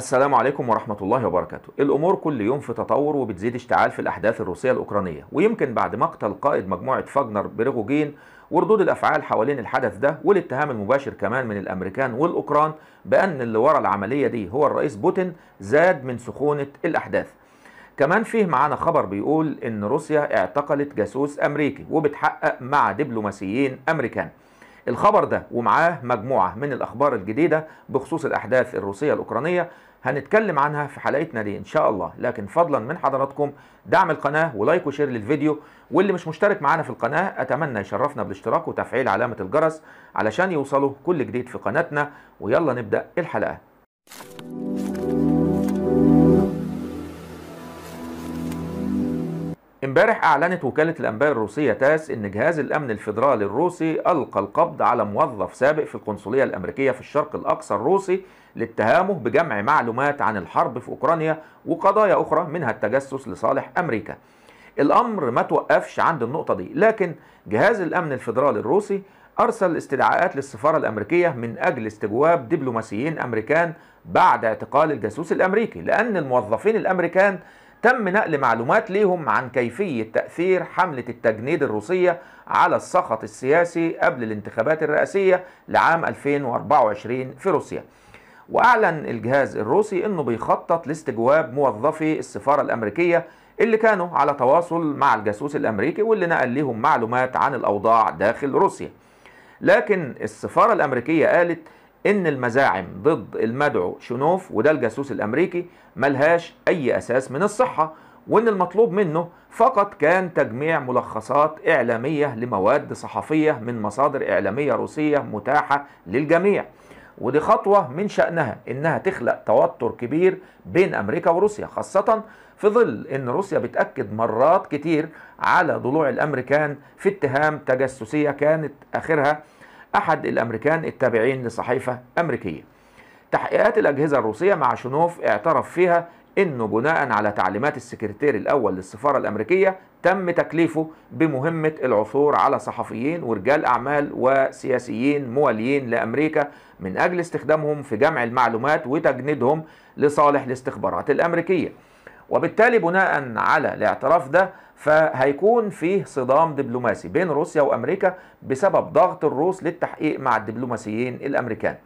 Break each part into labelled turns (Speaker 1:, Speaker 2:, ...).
Speaker 1: السلام عليكم ورحمة الله وبركاته الأمور كل يوم في تطور وبتزيد اشتعال في الأحداث الروسية الأوكرانية ويمكن بعد مقتل قائد مجموعة فاجنر بريغوجين وردود الأفعال حوالين الحدث ده والاتهام المباشر كمان من الأمريكان والأوكران بأن اللي ورا العملية دي هو الرئيس بوتين زاد من سخونة الأحداث كمان فيه معانا خبر بيقول إن روسيا اعتقلت جاسوس أمريكي وبتحقق مع دبلوماسيين أمريكان الخبر ده ومعاه مجموعة من الأخبار الجديدة بخصوص الأحداث الروسية الأوكرانية هنتكلم عنها في حلقتنا دي ان شاء الله لكن فضلا من حضراتكم دعم القناه ولايك وشير للفيديو واللي مش مشترك معانا في القناه اتمنى يشرفنا بالاشتراك وتفعيل علامه الجرس علشان يوصلوا كل جديد في قناتنا ويلا نبدا الحلقه امبارح أعلنت وكالة الأنباء الروسية تاس إن جهاز الأمن الفيدرالي الروسي ألقى القبض على موظف سابق في القنصلية الأمريكية في الشرق الأقصى الروسي لاتهامه بجمع معلومات عن الحرب في أوكرانيا وقضايا أخرى منها التجسس لصالح أمريكا. الأمر ما توقفش عند النقطة دي، لكن جهاز الأمن الفيدرالي الروسي أرسل استدعاءات للسفارة الأمريكية من أجل استجواب دبلوماسيين أمريكان بعد اعتقال الجاسوس الأمريكي، لأن الموظفين الأمريكان تم نقل معلومات ليهم عن كيفية تأثير حملة التجنيد الروسية على السخط السياسي قبل الانتخابات الرئاسية لعام 2024 في روسيا وأعلن الجهاز الروسي أنه بيخطط لاستجواب موظفي السفارة الأمريكية اللي كانوا على تواصل مع الجاسوس الأمريكي واللي نقل لهم معلومات عن الأوضاع داخل روسيا لكن السفارة الأمريكية قالت ان المزاعم ضد المدعو شنوف وده الجاسوس الامريكي ملهاش اي اساس من الصحه وان المطلوب منه فقط كان تجميع ملخصات اعلاميه لمواد صحفيه من مصادر اعلاميه روسيه متاحه للجميع ودي خطوة من شأنها إنها تخلق توتر كبير بين أمريكا وروسيا خاصة في ظل إن روسيا بتأكد مرات كتير على ضلوع الأمريكان في اتهام تجسسية كانت آخرها أحد الأمريكان التابعين لصحيفة أمريكية تحقيقات الأجهزة الروسية مع شنوف اعترف فيها انه بناء على تعليمات السكرتير الاول للسفاره الامريكيه تم تكليفه بمهمه العثور على صحفيين ورجال اعمال وسياسيين مواليين لامريكا من اجل استخدامهم في جمع المعلومات وتجنيدهم لصالح الاستخبارات الامريكيه. وبالتالي بناء على الاعتراف ده فهيكون فيه صدام دبلوماسي بين روسيا وامريكا بسبب ضغط الروس للتحقيق مع الدبلوماسيين الامريكان.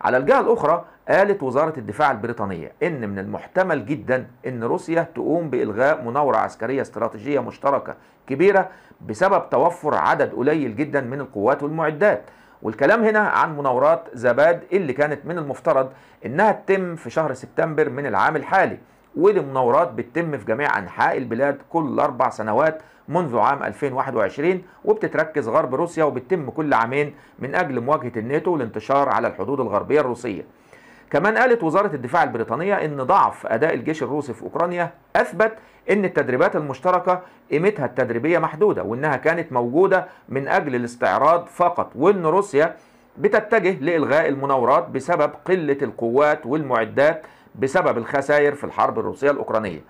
Speaker 1: على الجهه الاخرى قالت وزاره الدفاع البريطانيه ان من المحتمل جدا ان روسيا تقوم بالغاء مناوره عسكريه استراتيجيه مشتركه كبيره بسبب توفر عدد قليل جدا من القوات والمعدات. والكلام هنا عن مناورات زباد اللي كانت من المفترض انها تتم في شهر سبتمبر من العام الحالي والمناورات بتتم في جميع أنحاء البلاد كل أربع سنوات منذ عام 2021 وبتتركز غرب روسيا وبتتم كل عامين من أجل مواجهة الناتو والانتشار على الحدود الغربية الروسية كمان قالت وزارة الدفاع البريطانية إن ضعف أداء الجيش الروسي في أوكرانيا أثبت إن التدريبات المشتركة قيمتها التدريبية محدودة وإنها كانت موجودة من أجل الاستعراض فقط وإن روسيا بتتجه لإلغاء المناورات بسبب قلة القوات والمعدات بسبب الخسائر في الحرب الروسية الأوكرانية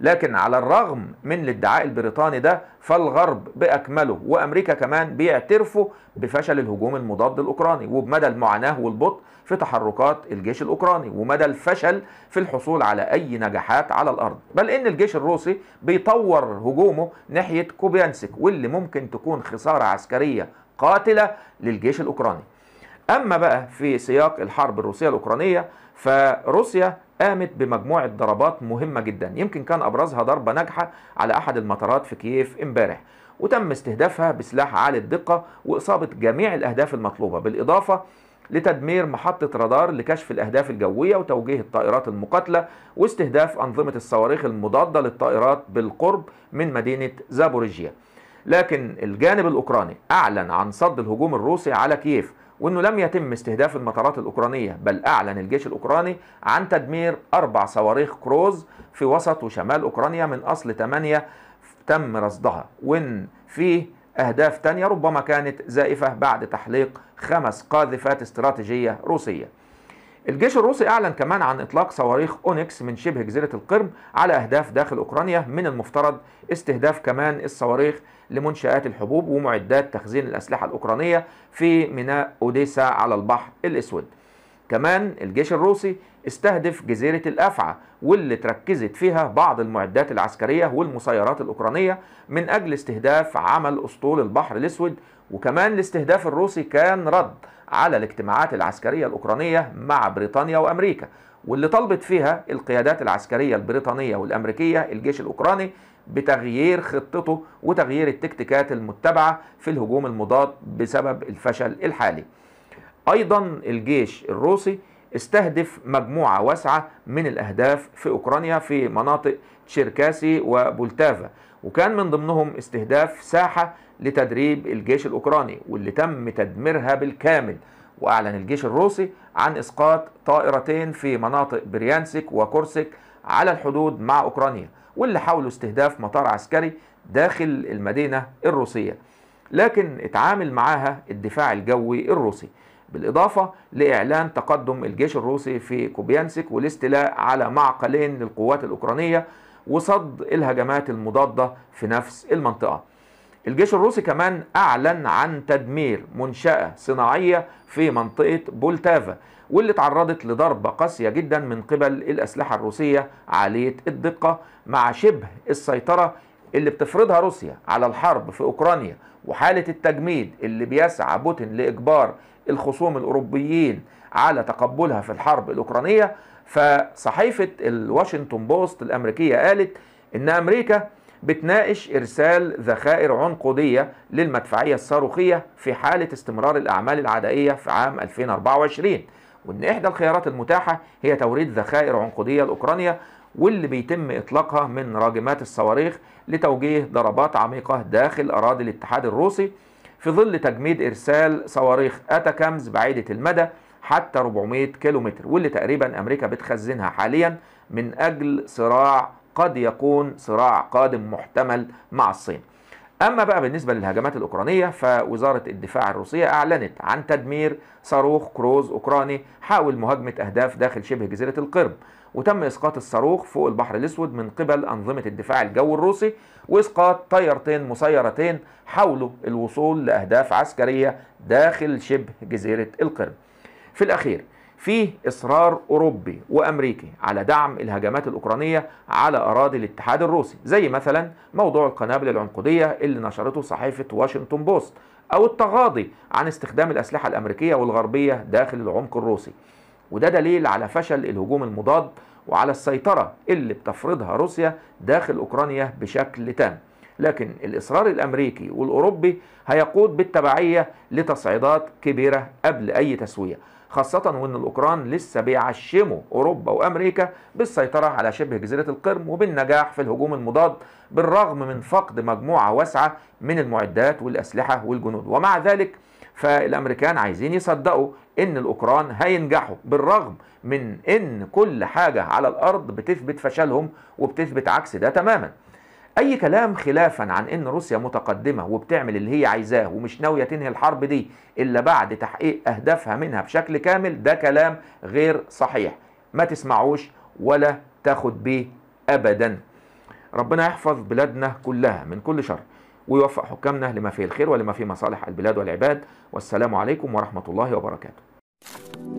Speaker 1: لكن على الرغم من الادعاء البريطاني ده فالغرب بأكمله وأمريكا كمان بيعترفوا بفشل الهجوم المضاد الأوكراني وبمدى المعاناة والبطء في تحركات الجيش الأوكراني ومدى الفشل في الحصول على أي نجاحات على الأرض بل إن الجيش الروسي بيطور هجومه ناحية كوبيانسك واللي ممكن تكون خسارة عسكرية قاتلة للجيش الأوكراني أما بقى في سياق الحرب الروسية الأوكرانية فروسيا قامت بمجموعة ضربات مهمة جدا يمكن كان أبرزها ضربة ناجحة على أحد المطارات في كييف امبارح وتم استهدافها بسلاح عالي الدقة وإصابة جميع الأهداف المطلوبة بالإضافة لتدمير محطة رادار لكشف الأهداف الجوية وتوجيه الطائرات المقاتلة واستهداف أنظمة الصواريخ المضادة للطائرات بالقرب من مدينة زابوريجيا لكن الجانب الأوكراني أعلن عن صد الهجوم الروسي على كييف وأنه لم يتم استهداف المطارات الأوكرانية بل أعلن الجيش الأوكراني عن تدمير أربع صواريخ كروز في وسط وشمال أوكرانيا من أصل ثمانية تم رصدها وإن فيه أهداف تانية ربما كانت زائفة بعد تحليق خمس قاذفات استراتيجية روسية الجيش الروسي أعلن كمان عن إطلاق صواريخ أونكس من شبه جزيرة القرم على أهداف داخل أوكرانيا من المفترض استهداف كمان الصواريخ لمنشآت الحبوب ومعدات تخزين الأسلحة الأوكرانية في ميناء أوديسا على البحر الأسود كمان الجيش الروسي استهدف جزيرة الأفعى واللي تركزت فيها بعض المعدات العسكرية والمسيرات الأوكرانية من أجل استهداف عمل أسطول البحر الأسود وكمان الاستهداف الروسي كان رد على الاجتماعات العسكرية الأوكرانية مع بريطانيا وأمريكا واللي طالبت فيها القيادات العسكرية البريطانية والأمريكية الجيش الأوكراني بتغيير خطته وتغيير التكتيكات المتبعة في الهجوم المضاد بسبب الفشل الحالي أيضا الجيش الروسي استهدف مجموعة واسعة من الأهداف في أوكرانيا في مناطق تشيركاسي وبولتافا وكان من ضمنهم استهداف ساحة لتدريب الجيش الأوكراني واللي تم تدميرها بالكامل وأعلن الجيش الروسي عن إسقاط طائرتين في مناطق بريانسك وكورسك على الحدود مع أوكرانيا واللي حاولوا استهداف مطار عسكري داخل المدينة الروسية لكن اتعامل معاها الدفاع الجوي الروسي بالإضافة لإعلان تقدم الجيش الروسي في كوبيانسك والاستيلاء على معقلين للقوات الأوكرانية وصد الهجمات المضادة في نفس المنطقة الجيش الروسي كمان أعلن عن تدمير منشأة صناعية في منطقة بولتافا واللي تعرضت لضربة قاسية جدا من قبل الأسلحة الروسية عالية الدقة مع شبه السيطرة اللي بتفرضها روسيا على الحرب في أوكرانيا وحالة التجميد اللي بيسعى بوتين لإجبار الخصوم الأوروبيين على تقبلها في الحرب الأوكرانية فصحيفة الواشنطن بوست الأمريكية قالت إن أمريكا بتناقش إرسال ذخائر عنقودية للمدفعية الصاروخية في حالة استمرار الأعمال العدائية في عام 2024 وإن إحدى الخيارات المتاحة هي توريد ذخائر عنقودية لأوكرانيا واللي بيتم إطلاقها من راجمات الصواريخ لتوجيه ضربات عميقة داخل أراضي الاتحاد الروسي في ظل تجميد إرسال صواريخ أتاكامز بعيدة المدى حتى 400 كيلومتر واللي تقريبا أمريكا بتخزنها حاليا من أجل صراع قد يكون صراع قادم محتمل مع الصين أما بقى بالنسبة للهجمات الأوكرانية فوزارة الدفاع الروسية أعلنت عن تدمير صاروخ كروز أوكراني حاول مهاجمة أهداف داخل شبه جزيرة القرم وتم اسقاط الصاروخ فوق البحر الاسود من قبل انظمه الدفاع الجوي الروسي واسقاط طيارتين مسيرتين حاولوا الوصول لاهداف عسكريه داخل شبه جزيره القرم. في الاخير في اصرار اوروبي وامريكي على دعم الهجمات الاوكرانيه على اراضي الاتحاد الروسي زي مثلا موضوع القنابل العنقوديه اللي نشرته صحيفه واشنطن بوست او التغاضي عن استخدام الاسلحه الامريكيه والغربيه داخل العمق الروسي وده دليل على فشل الهجوم المضاد وعلى السيطرة اللي بتفرضها روسيا داخل أوكرانيا بشكل تام لكن الإصرار الأمريكي والأوروبي هيقود بالتبعية لتصعيدات كبيرة قبل أي تسوية خاصة وأن الأوكران لسه بيعشموا أوروبا وأمريكا بالسيطرة على شبه جزيرة القرم وبالنجاح في الهجوم المضاد بالرغم من فقد مجموعة واسعة من المعدات والأسلحة والجنود ومع ذلك فالامريكان عايزين يصدقوا ان الاوكران هينجحوا بالرغم من ان كل حاجه على الارض بتثبت فشلهم وبتثبت عكس ده تماما اي كلام خلافا عن ان روسيا متقدمه وبتعمل اللي هي عايزاه ومش ناويه تنهي الحرب دي الا بعد تحقيق اهدافها منها بشكل كامل ده كلام غير صحيح ما تسمعوش ولا تاخد بيه ابدا ربنا يحفظ بلادنا كلها من كل شر ويوفق حكامنا لما فيه الخير ولما فيه مصالح البلاد والعباد والسلام عليكم ورحمة الله وبركاته